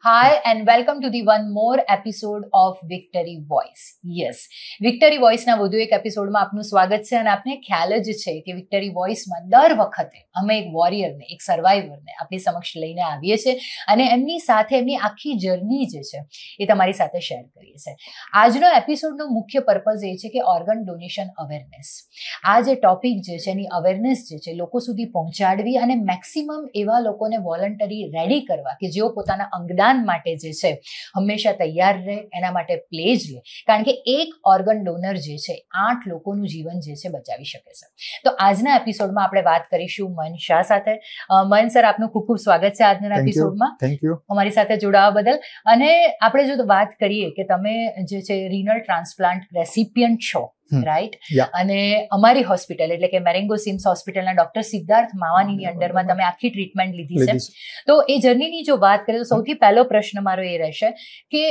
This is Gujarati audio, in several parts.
Hi, and welcome to the one more episode of Victory Voice. Yes Victory વોઇસના વધુ એક એપિસોડમાં આપનું સ્વાગત છે અને આપને ખ્યાલ જ છે કે વિક્ટરી વોઇસમાં દર વખતે અમે એક વોરિયરને એક સર્વાઈવરને આપની સમક્ષ લઈને આવીએ છીએ અને એમની સાથે એમની આખી જર્ની જે છે એ તમારી સાથે શેર કરીએ છીએ આજનો એપિસોડનો મુખ્ય પર્પઝ એ છે કે ઓર્ગન ડોનેશન અવેરનેસ આ જે ટોપિક જે છે એની અવેરનેસ જે છે લોકો સુધી પહોંચાડવી અને મેક્સિમમ એવા લોકોને વોલન્ટરી રેડી કરવા કે જેઓ પોતાના અંગદાન દાન માટે જે છે હંમેશા તૈયાર રહે એના માટે પ્લે લે કારણ કે એક ઓર્ગન ડોનર જે છે આઠ લોકોનું જીવન જે છે બચાવી શકે છે તો આજના એપિસોડમાં આપણે વાત કરીશું મન શાહ સાથે મન સર આપનું ખૂબ ખૂબ સ્વાગત છે આજના એપિસોડમાં થેન્ક યુ અમારી સાથે જોડાવા બદલ અને આપણે જો વાત કરીએ કે તમે જે છે રીનલ ટ્રાન્સપ્લાન્ટ રેસિપિયન્ટ છો રાઈટ અને અમારી હોસ્પિટલ એટલે કે મેરેંગો સિમ્સ હોસ્પિટલના ડોક્ટર સિદ્ધાર્થ માવાનીની અંડરમાં તમે આખી ટ્રીટમેન્ટ લીધી છે તો એ જર્નીની જો વાત કરીએ તો સૌથી પહેલો પ્રશ્ન મારો એ રહેશે કે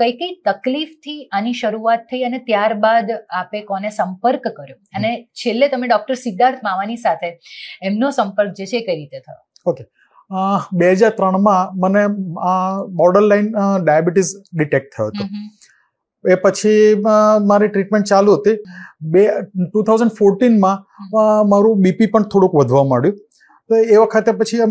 કઈ કઈ તકલીફથી આની શરૂઆત થઈ અને ત્યારબાદ આપે કોને સંપર્ક કર્યો અને છેલ્લે તમે ડોક્ટર સિદ્ધાર્થ માવાની સાથે એમનો સંપર્ક જે છે કઈ રીતે થયો ઓકે બે હજાર ત્રણમાં મને બોર્ડર લાઇન ડાયાબિટીસ ડિટેક્ટ થયો હતો એ પછી મારી ટ્રીટમેન્ટ ચાલુ હતી બે ટુ થાઉઝન્ડ ફોર્ટીનમાં મારું બીપી પણ થોડુંક વધવા માંડ્યું તો એ વખતે પછી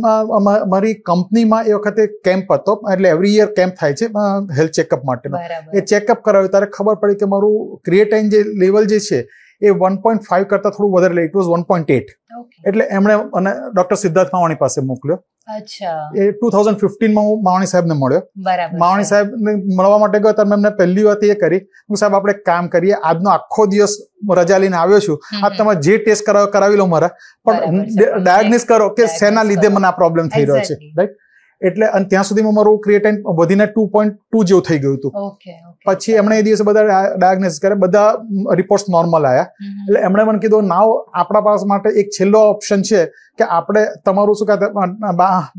મારી કંપનીમાં એ વખતે કેમ્પ હતો એટલે એવરી યર કેમ્પ થાય છે હેલ્થ ચેકઅપ માટેનો એ ચેકઅપ કરાવ્યું ત્યારે ખબર પડી કે મારું ક્રિએટાઇન જે લેવલ જે છે એ વન પોઈન્ટ ફાઈવ કરતાં થોડું વધારે it was one point eight એટલે એમણે અને ડોક્ટર સિદ્ધાર્થ માવાણી પાસે મોકલ્યો અચ્છા એ ટુ થાઉઝન્ડ ફિફ્ટીનમાં હું માવાણી સાહેબને મળ્યો બરાબર માવાણી સાહેબને મળવા માટે ગયો ત્યારે એમને પહેલી વાત એ કરી હું સાહેબ આપણે કામ કરીએ આજનો આખો દિવસ રજા લઈને આવ્યો છું આ તમે જે ટેસ્ટ કરાવી લો મારા પણ ડાયગ્નોસ કરો કે શેના લીધે મને આ પ્રોબ્લેમ થઈ રહ્યો છે રાઈટ એટલે અને ત્યાં સુધીમાં મારું ક્રિએટન વધીને ટુ પોઈન્ટ ટુ જેવું થઈ ગયું હતું પછી એમણે એ દિવસે બધા ડાયગ્નોસિસ કર્યા બધા રિપોર્ટ્સ નોર્મલ આવ્યા એટલે એમણે મને કીધું નાવ આપણા પાસે માટે એક છેલ્લો ઓપ્શન છે કે આપણે તમારું શું કહેતા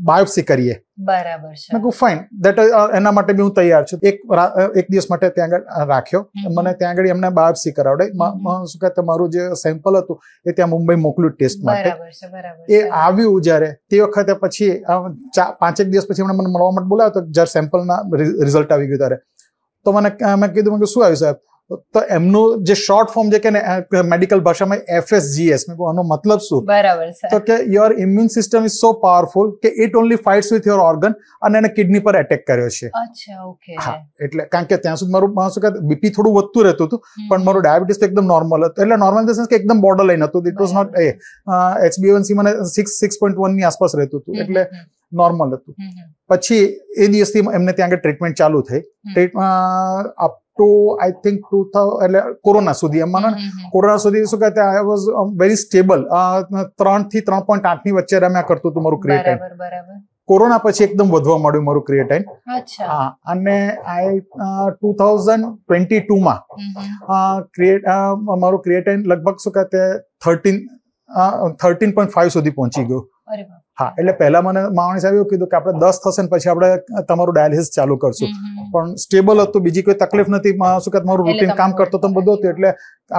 બાયોપ્સી કરીએ બરાબર છે મેં ફાઇન દેટ એના માટે બી હું તૈયાર છું એક એક દિવસ માટે ત્યાં આગળ રાખ્યો મને ત્યાં આગળ એમને બાયોપ્સી કરાવડે શું કહેતા મારું જે સેમ્પલ હતું એ ત્યાં મુંબઈ મોકલ્યું ટેસ્ટ માટે એ આવ્યું જ્યારે તે વખતે પછી પાંચેક દિવસ પછી એમણે મને મળવા માટે બોલાવ્યો તો જ્યારે સેમ્પલના રિઝલ્ટ આવી ગયું ત્યારે તો મને મેં કીધું મેં શું આવ્યું સાહેબ તો એમનું જે શોર્ટ ફોર્મ જે કે મેડિકલ ભાષામાં એફએસજીએસ મેં આનો મતલબ શું બરાબર તો કે your immune system is so powerful કે it only fights with your organ અને એને કિડની પર એટેક કર્યો છે અચ્છા ઓકે હા એટલે કારણ કે ત્યાં સુધી મારું માણસો કે બીપી થોડું વધતું રહેતું હતું પણ મારું ડાયાબિટીસ એકદમ નોર્મલ હતું એટલે નોર્મલ ઇન સેન્સ કે એકદમ બોર્ડર લાઈન હતું ઇટ વોઝ નોટ એ એચબીએવનસી મને સિક્સ સિક્સ પોઈન્ટ ની આસપાસ રહેતું હતું એટલે નોર્મલ હતું પછી એ દિવસથી એમને ત્યાં આગળ ટ્રીટમેન્ટ ચાલુ થઈ treatment two I think two એટલે કોરોના સુધી એમ મને કોરોના સુધી શું કહેતા આઈ વોઝ વેરી સ્ટેબલ ત્રણ થી ત્રણ પોઈન્ટ આઠ ની વચ્ચે રમ્યા કરતું હતું મારું ક્રિએટાઇન કોરોના પછી એકદમ વધવા માંડ્યું મારું ક્રિએટાઇન હા અને આઈ ટુ થાઉઝન્ડ ટ્વેન્ટી ટુમાં ક્રિએટ મારું ક્રિએટાઇન લગભગ શું કહેતે થર્ટીન થર્ટીન પોઈન્ટ ફાઈવ સુધી પહોંચી ગયું હા એટલે પહેલા મને માવણી સાહેબ એવું કીધું કે આપણે દસ થશે ને પછી આપણે તમારું ડાયાલિસિસ ચાલુ કરશું પણ સ્ટેબલ હતું બીજી કોઈ તકલીફ નથી શું કે મારું રૂટીન કામ કરતો તો બધું હતું એટલે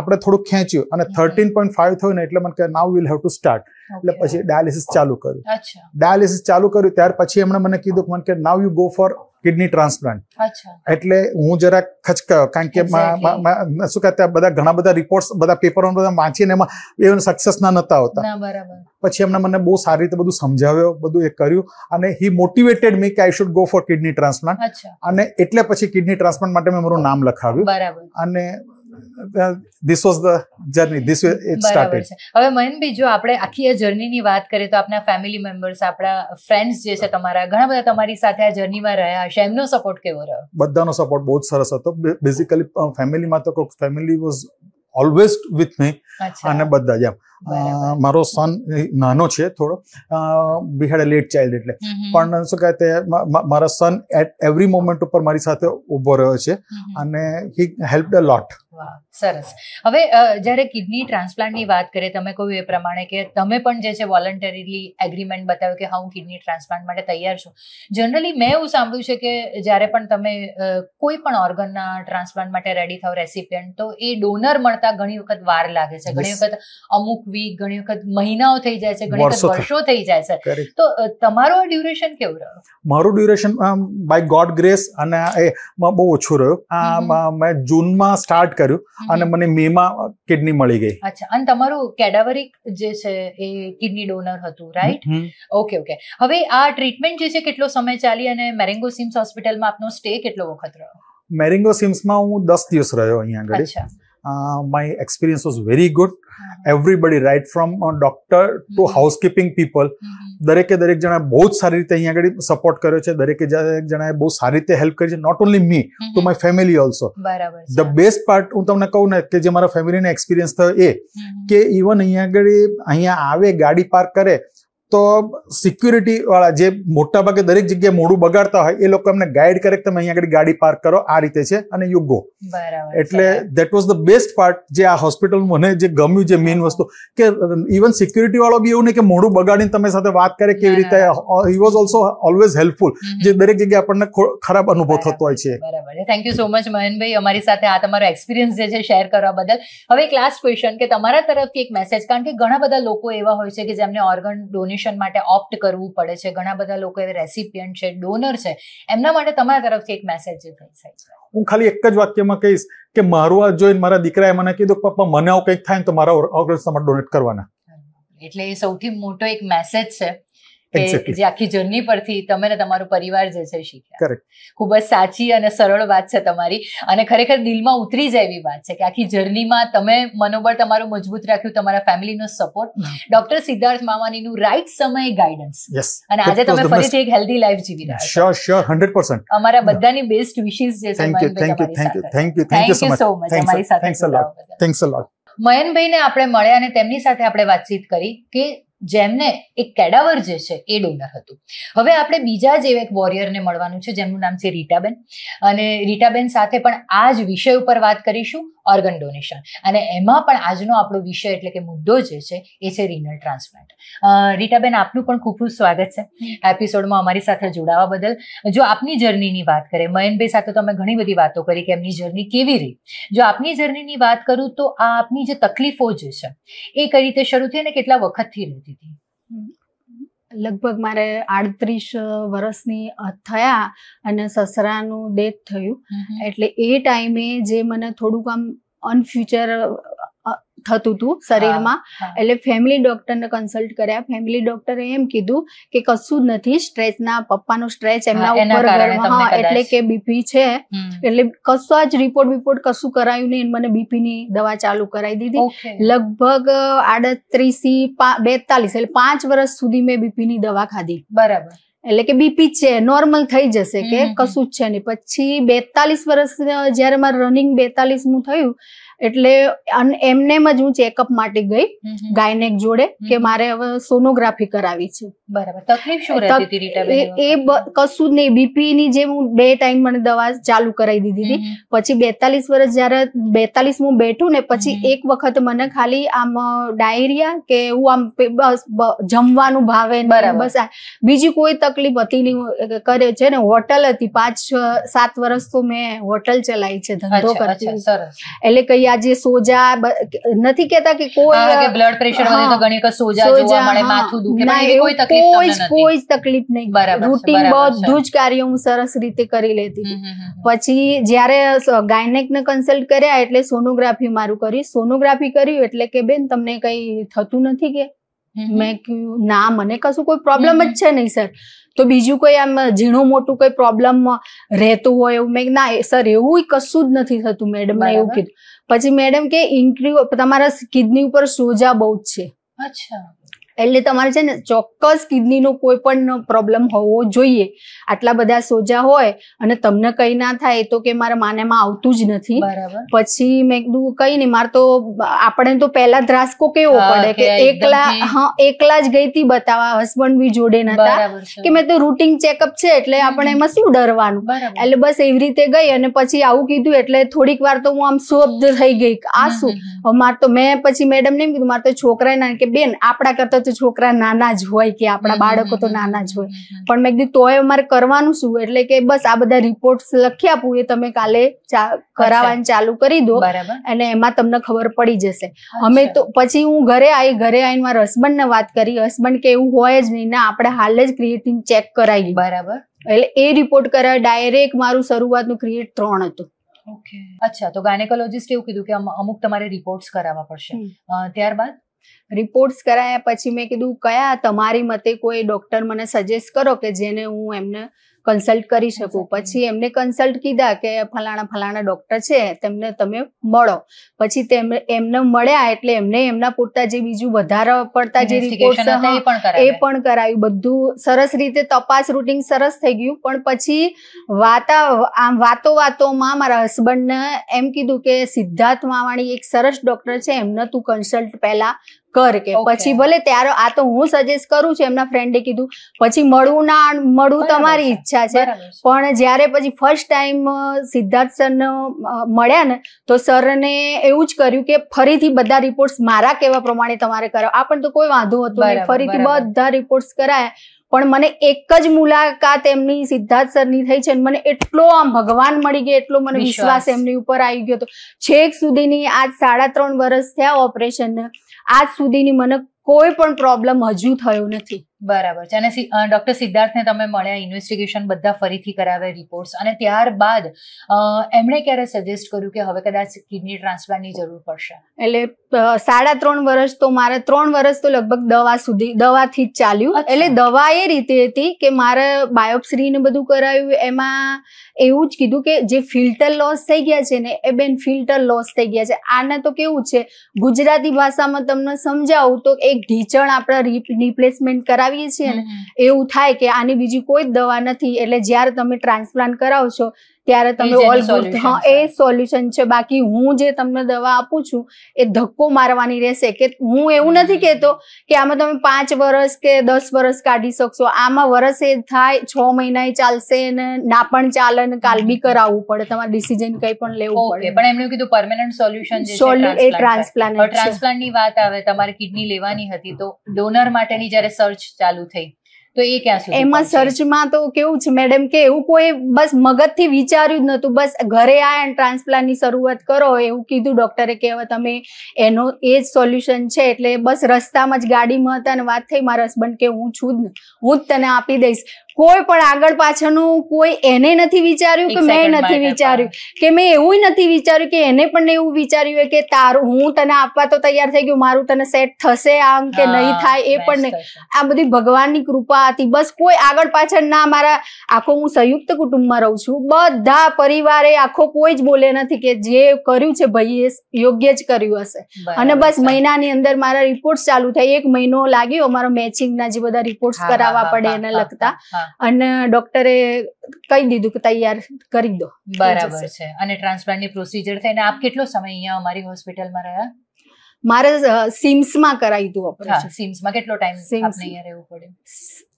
આપણે થોડું ખેંચ્યું અને થર્ટીન પોઈન્ટ ફાઈવ થયું ને એટલે મને કે now will have to start એટલે પછી ડાયાલિસિસ ચાલુ કર્યું ડાયાલિસિસ ચાલુ કર્યું ત્યાર પછી એમણે મને કીધું મને કે now you go for kidney transplant એટલે હું જરા ખચકાયો કારણ કે શું કહેતા બધા ઘણા બધા રિપોર્ટ્સ બધા પેપરો બધા વાંચીને એમાં એ ના નતા હોતા પછી એમણે મને બહુ સારી રીતે બધું સમજાવ્યો બધું એ કર્યું અને હી મોટિવેટેડ મી કે I should go for kidney transplant અને એટલે પછી કિડની ટ્રાન્સપ્લાન્ટ માટે મેં મારું નામ લખાવ્યું બરાબર અને this was the journey this it started હવે મહેનભાઈ જો આપણે આખી આ જર્નીની વાત કરીએ તો આપણા ફેમિલી મેમ્બર્સ આપણા ફ્રેન્ડ્સ જે છે તમારા ઘણા બધા તમારી સાથે આ જર્નીમાં રહ્યા હશે એમનો સપોર્ટ કેવો રહ્યો બધાનો સપોર્ટ બહુ જ સરસ હતો બેઝિકલી ફેમિલીમાં તો family was always with me અને બધા જ એમ મારો સન નાનો છે થોડો વી હેડ અ લેટ ચાઇલ્ડ એટલે પણ શું કહે તે મારા સન એટ એવરી મોમેન્ટ ઉપર મારી સાથે ઉભો રહ્યો છે અને હી હેલ્પ અ લોટ સરસ હવે જ્યારે કિડની ટ્રાન્સપ્લાન્ટની વાત કરીએ તમે કહ્યું એ પ્રમાણે કે તમે પણ જે છે વોલન્ટરીલી એગ્રીમેન્ટ બતાવ્યું કે હા હું કિડની ટ્રાન્સપ્લાન્ટ માટે તૈયાર છું જનરલી મેં એવું સાંભળ્યું છે કે જ્યારે પણ તમે કોઈ પણ ઓર્ગનના ટ્રાન્સપ્લાન્ટ માટે રેડી થાવ રેસિપિયન્ટ તો એ ડોનર મળતા ઘણી વખત વાર લાગે છે ઘણી વખત અમુક વીક ઘણી વખત મહિનાઓ થઈ જાય છે ઘણી વખત વર્ષો થઈ જાય છે તો તમારો ડ્યુરેશન કેવું રહ્યો મારું ડ્યુરેશન બાય ગોડ ગ્રેસ અને એ બહુ ઓછું રહ્યું મેં જૂનમાં સ્ટાર્ટ કર્યું કર્યું અને મને મે માં કિડની મળી ગઈ અચ્છા અને તમારું કેડાવરિક જે છે એ કિડની ડોનર હતું રાઈટ ઓકે ઓકે હવે આ ટ્રીટમેન્ટ જે છે કેટલો સમય ચાલી અને મેરેંગો સિમ્સ હોસ્પિટલમાં આપનો સ્ટે કેટલો વખત રહ્યો મેરેંગો સિમ્સમાં હું દસ દિવસ રહ્યો અહીંયા આગળ Uh, my experience was very good. Everybody right from doctor to housekeeping people દરેકે દરેક જણા બહુ જ સારી રીતે અહીંયા આગળ સપોર્ટ કર્યો છે દરેકે દરેક જણાએ બહુ સારી રીતે હેલ્પ કરી છે not only me to my family also the best part હું તમને કહું ને કે જે મારા ફેમિલીને એક્સપિરિયન્સ થયો એ hmm. કે ઇવન અહીંયા આગળ અહીંયા આવે ગાડી પાર્ક કરે તો સિક્યુરિટી વાળા જે મોટા ભાગે દરેક જગ્યાએ મોડું બગાડતા હોય એ લોકો એમને ગાઈડ કરે કે તમે અહીંયા આગળ ગાડી પાર્ક કરો આ રીતે છે અને યુ ગો એટલે that was the best part જે આ હોસ્પિટલ મને જે ગમ્યું જે મેઇન વસ્તુ કે ઇવન સિક્યુરિટી વાળો બી એવું નહીં કે મોડું બગાડીને તમે સાથે વાત કરે કેવી રીતે he was also always helpful જે દરેક જગ્યાએ આપણને ખરાબ અનુભવ થતો હોય છે thank you so much Mahenbhai અમારી સાથે આ તમારો એક્સપિરિયન્સ જે છે શેર કરવા બદલ હવે એક લાસ્ટ ક્વેશ્ચન કે તમારા તરફથી એક મેસેજ કારણ કે ઘણા બધા લોકો એવા હોય છે કે જેમને ઓર્ગન ડોનેશન ડોનેશન માટે ઓપ્ટ કરવું પડે છે ઘણા બધા લોકો એવા રેસિપિયન્ટ છે ડોનર છે એમના માટે તમારા તરફથી એક મેસેજ જે થઈ શકે હું ખાલી એક જ વાક્યમાં કહીશ કે મારું આ જોઈને મારા દીકરાએ મને કીધું પપ્પા મને આવું કંઈક થાય તો મારા ઓર્ગન્સ તમારે ડોનેટ કરવાના એટલે એ સૌથી મોટો એક મેસેજ છે જે આખી જર્ની પરથી તમે ને તમારો પરિવાર જે છે શીખ્યા ખૂબ જ સાચી અને સરળ વાત છે તમારી અને ખરેખર દિલમાં ઉતરી જાય એવી વાત છે કે આખી જર્નીમાં તમે મનોબળ તમારું મજબૂત રાખ્યું તમારા ફેમિલીનો સપોર્ટ ડોક્ટર સિદ્ધાર્થ માવાનીનું રાઈટ સમય ગાઈડન્સ અને આજે તમે ફરીથી એક હેલ્ધી લાઈફ જીવી રહ્યા શ્યોર શ્યોર 100% અમારા બધાની બેસ્ટ વિશિસ જે thank you thank you so much અમારી સાથે થેન્ક્સ આપણે મળ્યા અને તેમની સાથે આપણે વાતચીત કરી કે જેમને એક કેડાવર જે છે એ ડોનર હતું હવે આપણે બીજા જ એવા એક વોરિયરને મળવાનું છે જેમનું નામ છે રીટાબેન અને રીટાબેન સાથે પણ આ જ વિષય ઉપર વાત કરીશું ઓર્ગન ડોનેશન અને એમાં પણ આજનો આપણો વિષય એટલે કે મુદ્દો જે છે એ છે રીનલ ટ્રાન્સપ્લાન્ટ રીટાબેન આપનું પણ ખૂબ ખૂબ સ્વાગત છે એપિસોડમાં અમારી સાથે જોડાવા બદલ જો આપની જર્નીની વાત કરીએ મયનભાઈ સાથે તો અમે ઘણી બધી વાતો કરી કે એમની જર્ની કેવી રહી જો આપની જર્નીની વાત કરું તો આ આપની જે તકલીફો જે છે એ કઈ રીતે શરૂ થઈ અને કેટલા વખતથી રહી કરતી લગભગ મારે આડત્રીસ વર્ષની થયા અને સસરાનું ડેથ થયું એટલે એ ટાઈમે જે મને થોડુંક આમ અનફ્યુચર થતું હતું શરીરમાં એટલે ફેમિલી ડોક્ટરને કન્સલ્ટ કર્યા ફેમિલી ડોક્ટરે એમ કીધું કે કશું જ નથી સ્ટ્રેચના પપ્પાનો સ્ટ્રેચ એમના ઉપર એટલે કે બીપી છે એટલે કશું જ રિપોર્ટ બિપોર્ટ કશું કરાયું નહીં મને બીપીની દવા ચાલુ કરાવી દીધી લગભગ આડત્રીસ થી બેતાલીસ એટલે પાંચ વર્ષ સુધી મેં બીપીની દવા ખાધી બરાબર એટલે કે બીપી છે નોર્મલ થઈ જશે કે કશું જ છે નહીં પછી બેતાલીસ વર્ષ જયારે મારું રનિંગ બેતાલીસ બેતાલીસમું થયું એટલે એમનેમ જ હું ચેકઅપ માટે ગઈ ગાયનેક જોડે કે મારે હવે સોનોગ્રાફી કરાવી છે બરાબર તકલીફ એ કશું જ નહીં બીપી ની જે હું બે ટાઈમ મને દવા ચાલુ કરાવી દીધી હતી પછી બેતાલીસ વર્ષ જયારે બેતાલીસ હું બેઠું ને પછી એક વખત મને ખાલી આમ ડાયરિયા કે હું આમ બસ જમવાનું ભાવે બસ બીજી કોઈ તકલીફ હતી નહીં કરે છે ને હોટલ હતી પાંચ સાત વર્ષ તો મેં હોટલ ચલાવી છે ધંધો કરતી એટલે કહીએ આ જે સોજા નથી કેતા કે કોઈ બ્લડ પ્રેશર તો ઘણી સોજા જોવા મળે માથું દુખે કોઈ તકલીફ કોઈ કોઈ તકલીફ નહીં બરાબર રૂટીન બધું જ કાર્ય હું સરસ રીતે કરી લેતી પછી જ્યારે ગાયનેક ને કન્સલ્ટ કર્યા એટલે સોનોગ્રાફી મારું કરી સોનોગ્રાફી કર્યું એટલે કે બેન તમને કઈ થતું નથી કે મેં કહ્યું ના મને કશું કોઈ પ્રોબ્લેમ જ છે નહીં સર તો બીજું કોઈ આમ ઝીણું મોટું કોઈ પ્રોબ્લેમ રહેતું હોય એવું મેં ના સર એવું કશું જ નથી થતું મેડમ એવું કીધું પછી મેડમ કે ઇન્ક્રી તમારા કિડની ઉપર સોજા બહુ જ છે અચ્છા એટલે તમારે છે ને ચોક્કસ કિડનીનો કોઈ પણ પ્રોબ્લેમ હોવો જોઈએ આટલા બધા સોજા હોય અને તમને કંઈ ના થાય તો કે મારા માનેમાં આવતું જ નથી પછી મેં કીધું કઈ નહીં મારે તો આપણે તો પહેલા ધ્રાસકો કેવો પડે કે એકલા હા એકલા જ ગઈ હતી બતાવવા હસબન્ડ બી જોડે નતા કે મેં તો રૂટીન ચેકઅપ છે એટલે આપણે એમાં શું ડરવાનું એટલે બસ એવી રીતે ગઈ અને પછી આવું કીધું એટલે થોડીક વાર તો હું આમ શોબ્દ થઈ ગઈ આ શું મારે તો મેં પછી મેડમ એમ કીધું મારે તો છોકરાએ ના કે બેન આપણા કરતા તો છોકરા નાના જ હોય કે આપણા બાળકો તો નાના જ હોય પણ મેં કીધું તોય અમારે કરવાનું શું એટલે કે બસ આ બધા રિપોર્ટ્સ લખી આપું એ તમે કાલે કરાવવાનું ચાલુ કરી દો અને એમાં તમને ખબર પડી જશે અમે તો પછી હું ઘરે આવી ઘરે આવીને મારા હસબન્ડને વાત કરી હસબન્ડ કે એવું હોય જ નહીં ના આપણે હાલ જ ક્રિએટિન ચેક કરાવી બરાબર એટલે એ રિપોર્ટ કરાવ્યો ડાયરેક્ટ મારું શરૂઆતનું ક્રિએટ ત્રણ હતું અચ્છા તો ગાયનેકોલોજીસ્ટ એવું કીધું કે અમુક તમારે રિપોર્ટ્સ કરાવવા પડશે ત્યારબાદ રિપોર્ટ્સ કરાયા પછી મેં કીધું કયા તમારી મતે કોઈ ડૉક્ટર મને સજેસ્ટ કરો કે જેને હું એમને કન્સલ્ટ કરી શકું પછી એમને કન્સલ્ટ કીધા કે ફલાણા ફલાણા ડોક્ટર છે તેમને તમે મળો પછી તેમને એમને મળ્યા એટલે એમને એમના પૂરતા જે બીજું વધારે પડતા જે રિપોર્ટ એ પણ કરાયું બધું સરસ રીતે તપાસ રૂટિન સરસ થઈ ગયું પણ પછી વાતા આમ વાતો વાતોમાં મારા હસબન્ડને એમ કીધું કે સિદ્ધાર્થ માવાણી એક સરસ ડોક્ટર છે એમને તું કન્સલ્ટ પહેલા કર કે પછી ભલે ત્યારે આ તો હું સજેસ્ટ કરું છું એમના ફ્રેન્ડે કીધું પછી મળવું ના મળવું તમારી ઈચ્છા છે પણ જ્યારે પછી ફર્સ્ટ ટાઈમ સિદ્ધાર્થ સર મળ્યા ને તો સરને એવું જ કર્યું કે ફરીથી બધા રિપોર્ટ્સ મારા કેવા પ્રમાણે તમારે કરો આ પણ તો કોઈ વાંધો હતો ફરીથી બધા રિપોર્ટ્સ કરાયા પણ મને એક જ મુલાકાત એમની સિદ્ધાર્થ સરની થઈ છે મને એટલો આમ ભગવાન મળી ગયો એટલો મને વિશ્વાસ એમની ઉપર આવી ગયો હતો છેક સુધીની આજ સાડા ત્રણ વર્ષ થયા ઓપરેશન ને આજ સુધીની મને કોઈ પણ પ્રોબ્લેમ હજુ થયો નથી બરાબર છે અને ડોક્ટર સિદ્ધાર્થને તમે મળ્યા ઇન્વેસ્ટિગેશન બધા ફરીથી કરાવ્યા રિપોર્ટ્સ અને ત્યારબાદ એમણે ક્યારે સજેસ્ટ કર્યું કે હવે કદાચ કિડની ટ્રાન્સપ્લાન્ટની જરૂર પડશે એટલે સાડા ત્રણ વર્ષ તો મારા ત્રણ વર્ષ તો લગભગ દવા સુધી દવાથી જ ચાલ્યું એટલે દવા એ રીતે હતી કે મારે બાયોપ્સરી ને બધું કરાવ્યું એમાં એવું જ કીધું કે જે ફિલ્ટર લોસ થઈ ગયા છે ને એ બેન ફિલ્ટર લોસ થઈ ગયા છે આના તો કેવું છે ગુજરાતી ભાષામાં તમને સમજાવું તો એક ઢીચણ આપણે રિપ્લેસમેન્ટ કરાવી કરાવીએ છીએ ને એવું થાય કે આની બીજી કોઈ જ દવા નથી એટલે જ્યારે તમે ટ્રાન્સપ્લાન્ટ કરાવશો ત્યારે તમે એ સોલ્યુશન છે બાકી હું જે તમને દવા આપું છું એ ધક્કો મારવાની રહેશે કે હું એવું નથી કેતો કે આમાં તમે પાંચ વર્ષ કે દસ વર્ષ કાઢી શકશો આમાં વર્ષ એ થાય છ મહિના એ ચાલશે ને ના પણ ચાલે ને કાલ બી કરાવવું પડે તમારે ડિસિઝન કઈ પણ લેવું પડે પણ એમનું કીધું પરમેનન્ટ સોલ્યુશન એ ટ્રાન્સપ્લાન્ટ ટ્રાન્સપ્લાન્ટની વાત આવે તમારે કિડની લેવાની હતી તો ડોનર માટેની જ્યારે સર્ચ ચાલુ થઈ તો એ ક્યાં એમાં સર્ચમાં તો કેવું છે મેડમ કે એવું કોઈ બસ મગજથી વિચાર્યું જ નહોતું બસ ઘરે આ એન્ડ ટ્રાન્સપ્લાન્ટની શરૂઆત કરો એવું કીધું ડોક્ટરે કે હવે તમે એનો એ જ સોલ્યુશન છે એટલે બસ રસ્તામાં જ ગાડીમાં હતા અને વાત થઈ મારા હસબન્ડ કે હું છું જ હું જ તને આપી દઈશ કોઈ પણ આગળ પાછળનું કોઈ એને નથી વિચાર્યું કે મેં નથી વિચાર્યું કે મેં એવું નથી વિચાર્યું કે એને પણ એવું વિચાર્યું કે તારું હું તને આપવા તો તૈયાર થઈ ગયું મારું તને સેટ થશે આમ કે નહીં થાય એ પણ નહીં આ બધી ભગવાનની કૃપા હતી બસ કોઈ આગળ પાછળ ના મારા આખો હું સંયુક્ત કુટુંબમાં રહું છું બધા પરિવારે આખો કોઈ જ બોલે નથી કે જે કર્યું છે ભાઈએ યોગ્ય જ કર્યું હશે અને બસ મહિનાની અંદર મારા રિપોર્ટ્સ ચાલુ થાય એક મહિનો લાગ્યો અમારો મેચિંગના જે બધા રિપોર્ટ કરાવવા પડે એને લગતા અને ડોક્ટરે કહી દીધું કે તૈયાર કરી દો બરાબર છે અને ની પ્રોસીજર થઈને આપ કેટલો સમય અહીંયા અમારી હોસ્પિટલમાં રહ્યા મારે સિમ્સમાં કરાવી હતું ઓપરેશન સિમ્સમાં કેટલો ટાઈમ આપને અહીંયા રહેવું પડ્યું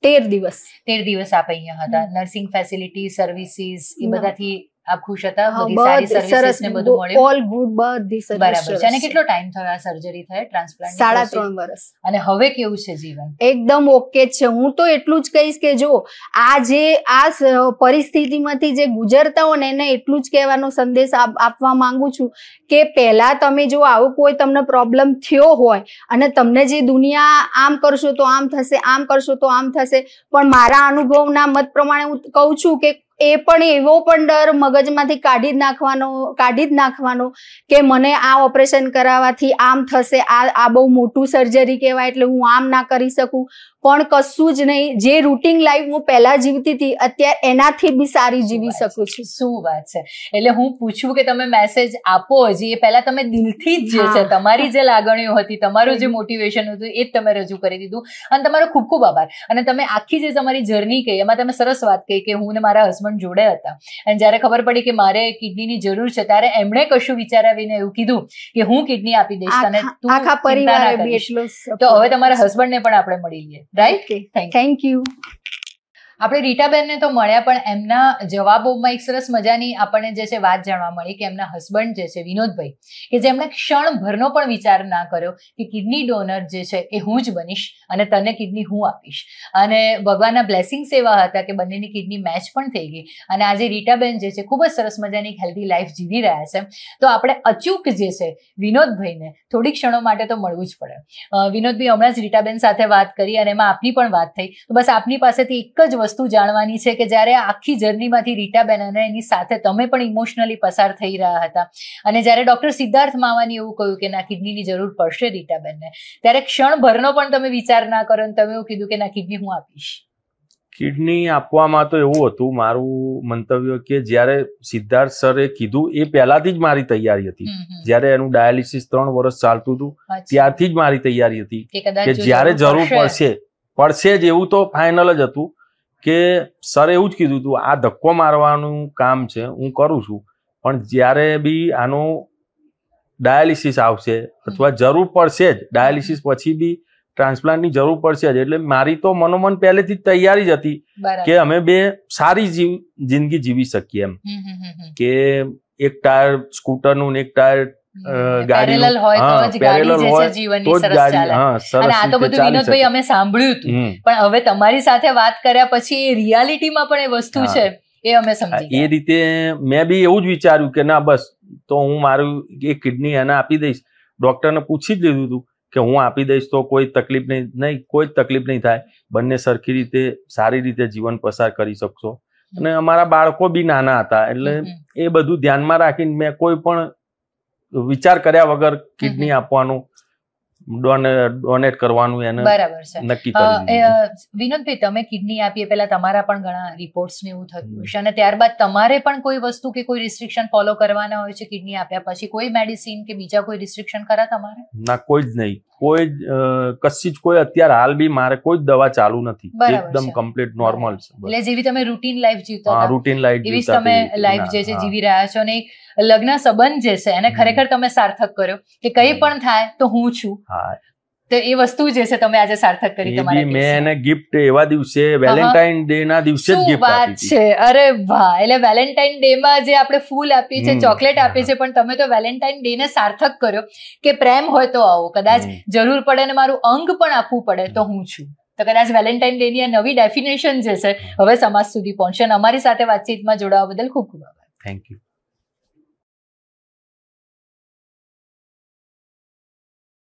તેર દિવસ તેર દિવસ આપ અહીંયા હતા નર્સિંગ ફેસિલિટી સર્વિસીસ એ બધાથી આપ ખુશ હતા બધી સારી સર્વિસીસ ને બધું મળ્યું ઓલ ગુડ બધી સર્વિસ બરાબર છે અને કેટલો ટાઈમ થયો આ સર્જરી થાય ટ્રાન્સપ્લાન્ટ સાડા ત્રણ વર્ષ અને હવે કેવું છે જીવન એકદમ ઓકે છે હું તો એટલું જ કહીશ કે જો આ જે આ પરિસ્થિતિમાંથી જે ગુજરતા હોય ને એને એટલું જ કહેવાનો સંદેશ આપવા માંગુ છું કે પહેલા તમે જો આવો કોઈ તમને પ્રોબ્લેમ થયો હોય અને તમને જે દુનિયા આમ કરશો તો આમ થશે આમ કરશો તો આમ થશે પણ મારા અનુભવના મત પ્રમાણે હું કહું છું કે એ પણ એવો પણ ડર મગજમાંથી કાઢી જ નાખવાનો કાઢી જ નાખવાનો કે મને આ ઓપરેશન કરાવવાથી આમ થશે આ આ બહુ મોટું સર્જરી કહેવાય એટલે હું આમ ના કરી શકું પણ કશું જ નહીં જે રૂટિંગ લાઈફ હું પહેલા જીવતી હતી અત્યારે એનાથી બી સારી જીવી શકું છું શું વાત છે એટલે હું પૂછું કે તમે મેસેજ આપો હજી એ પહેલા તમે દિલથી જ જે છે તમારી જે લાગણીઓ હતી તમારું જે મોટિવેશન હતું એ જ તમે રજૂ કરી દીધું અને તમારો ખૂબ ખૂબ આભાર અને તમે આખી જે તમારી જર્ની કહી એમાં તમે સરસ વાત કહી કે હું ને મારા હસબન્ડ જોડે હતા અને જ્યારે ખબર પડી કે મારે કિડનીની જરૂર છે ત્યારે એમણે કશું વિચારાવીને એવું કીધું કે હું કિડની આપી દઈશ અને તું આખા પરિવાર તો હવે તમારા હસબન્ડને પણ આપણે મળી લઈએ right okay thank, thank you આપણે રીટાબેનને તો મળ્યા પણ એમના જવાબોમાં એક સરસ મજાની આપણને જે છે વાત જાણવા મળી કે એમના હસબન્ડ જે છે વિનોદભાઈ કે જેમણે ક્ષણભરનો પણ વિચાર ના કર્યો કે કિડની ડોનર જે છે એ હું જ બનીશ અને તને કિડની હું આપીશ અને ભગવાનના બ્લેસિંગ્સ એવા હતા કે બંનેની કિડની મેચ પણ થઈ ગઈ અને આજે રીટાબેન જે છે ખૂબ જ સરસ મજાની હેલ્ધી લાઈફ જીવી રહ્યા છે તો આપણે અચૂક જે છે વિનોદભાઈને થોડી ક્ષણો માટે તો મળવું જ પડે વિનોદભાઈ હમણાં જ રીટાબેન સાથે વાત કરી અને એમાં આપની પણ વાત થઈ તો બસ આપની પાસેથી એક જ વસ્તુ વસ્તુ જાણવાની છે કે જ્યારે આખી જર્નીમાંથી રીટાબેન અને એની સાથે તમે પણ ઇમોશનલી પસાર થઈ રહ્યા હતા અને જ્યારે ડોક્ટર સિદ્ધાર્થ માવાની એવું કહ્યું કે ના કિડનીની જરૂર પડશે રીટાબેનને ત્યારે ક્ષણભરનો પણ તમે વિચાર ના કરો અને તમે એવું કીધું કે ના કિડની હું આપીશ કિડની આપવામાં તો એવું હતું મારું મંતવ્ય કે જ્યારે સિદ્ધાર્થ સરે કીધું એ પહેલાથી જ મારી તૈયારી હતી જ્યારે એનું ડાયાલિસિસ ત્રણ વર્ષ ચાલતું હતું ત્યારથી જ મારી તૈયારી હતી કે જ્યારે જરૂર પડશે પડશે જ એવું તો ફાઇનલ જ હતું કે સરે એવું જ કીધું હતું આ ધક્કો મારવાનું કામ છે હું કરું છું પણ જ્યારે બી આનો ડાયાલિસિસ આવશે અથવા જરૂર પડશે જ ડાયાલિસિસ પછી બી ટ્રાન્સપ્લાન્ટની જરૂર પડશે જ એટલે મારી તો મનોમન પહેલેથી જ તૈયારી જ હતી કે અમે બે સારી જીવ જિંદગી જીવી શકીએ એમ કે એક ટાયર સ્કૂટરનું એક ટાયર હવે તમારી સાથે વાત કર્યા પછી એ રિયાલિટીમાં પણ એ વસ્તુ છે એ રીતે મેં બી એવું જ વિચાર્યું કે ના બસ તો હું મારું એ કિડની એને આપી દઈશ ડોક્ટરને પૂછી જ લીધું હતું કે હું આપી દઈશ તો કોઈ તકલીફ નહીં નહીં કોઈ તકલીફ નહીં થાય બંને સરખી રીતે સારી રીતે જીવન પસાર કરી શકશો અને અમારા બાળકો બી નાના હતા એટલે એ બધું ધ્યાનમાં રાખીને મેં કોઈ પણ વિચાર કર્યા વગર કિડની આપવાનું ડોનેટ કરવાનું એને બરાબર છે નક્કી વિનોદભાઈ તમે કિડની આપીએ પેલા તમારા પણ ઘણા રિપોર્ટ્સ ને એવું થયું છે અને ત્યારબાદ તમારે પણ કોઈ વસ્તુ કે કોઈ રિસ્ટ્રિક્શન ફોલો કરવાના હોય છે કિડની આપ્યા પછી કોઈ મેડિસિન કે બીજા કોઈ રિસ્ટ્રિક્શન કરા તમારે ના કોઈ જ નહીં કોઈ કશી જ કોઈ અત્યારે હાલ બી મારે કોઈ જ દવા ચાલુ નથી એકદમ કમ્પ્લીટ નોર્મલ છે એટલે જેવી તમે રૂટીન લાઈફ જીવતા હા રૂટીન લાઈફ એવી તમે લાઈફ જે છે જીવી રહ્યા છો અને લગ્ન સંબંધ જે છે એને ખરેખર તમે સાર્થક કર્યો કે કઈ પણ થાય તો હું છું હા તો એ વસ્તુ જે છે તમે આજે સાર્થક કરી તમારી મેં એને ગિફ્ટ એવા દિવસે વેલેન્ટાઇન ડે ના દિવસે જ ગિફ્ટ વાત છે અરે વાહ એટલે વેલેન્ટાઇન ડે માં જે આપણે ફૂલ આપીએ છે ચોકલેટ આપીએ છે પણ તમે તો વેલેન્ટાઇન ડે ને સાર્થક કર્યો કે પ્રેમ હોય તો આવો કદાચ જરૂર પડે ને મારું અંગ પણ આપવું પડે તો હું છું તો કદાચ વેલેન્ટાઇન ડે ની આ નવી ડેફિનેશન જે છે હવે સમાજ સુધી પહોંચશે અને અમારી સાથે વાતચીતમાં જોડાવા બદલ ખૂબ ખૂબ આભાર થેન્ક યુ